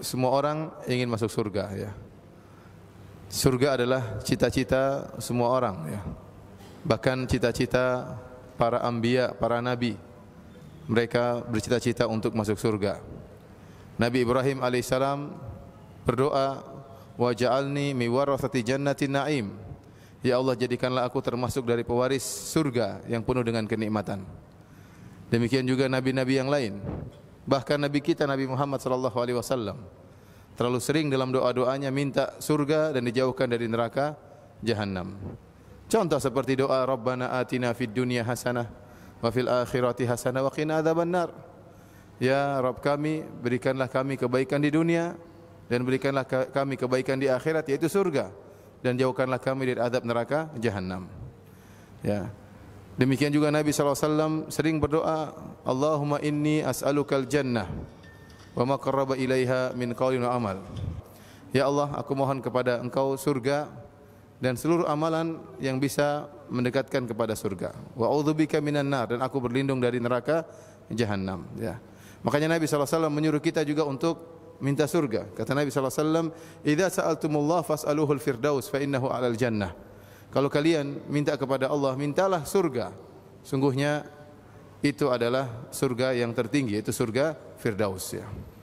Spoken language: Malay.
semua orang ingin masuk surga ya. Surga adalah cita-cita semua orang ya. Bahkan cita-cita para anbiya, para nabi. Mereka bercita-cita untuk masuk surga. Nabi Ibrahim AS berdoa, "Wa ja'alni mi warasati jannatin na'im." Ya Allah, jadikanlah aku termasuk dari pewaris surga yang penuh dengan kenikmatan. Demikian juga nabi-nabi yang lain bahkan nabi kita nabi Muhammad sallallahu alaihi wasallam terlalu sering dalam doa-doanya minta surga dan dijauhkan dari neraka jahanam contoh seperti doa rabbana atina fid dunya hasanah wa fil akhirati hasanah wa qina adzabannar ya rab kami berikanlah kami kebaikan di dunia dan berikanlah kami kebaikan di akhirat yaitu surga dan jauhkanlah kami dari azab neraka jahanam ya Demikian juga Nabi SAW sering berdoa, Allahumma inni as'alukal jannah wa maqarraba ilaiha min qawlin wa amal. Ya Allah, aku mohon kepada engkau surga dan seluruh amalan yang bisa mendekatkan kepada surga. Wa audhubika minan nar dan aku berlindung dari neraka jahannam. Ya. Makanya Nabi SAW menyuruh kita juga untuk minta surga. Kata Nabi SAW, Iza sa'altumullah fas'aluhul firdaus fa'innahu alal jannah. Kalau kalian minta kepada Allah, mintalah surga. Sungguhnya itu adalah surga yang tertinggi, itu surga Firdaus ya.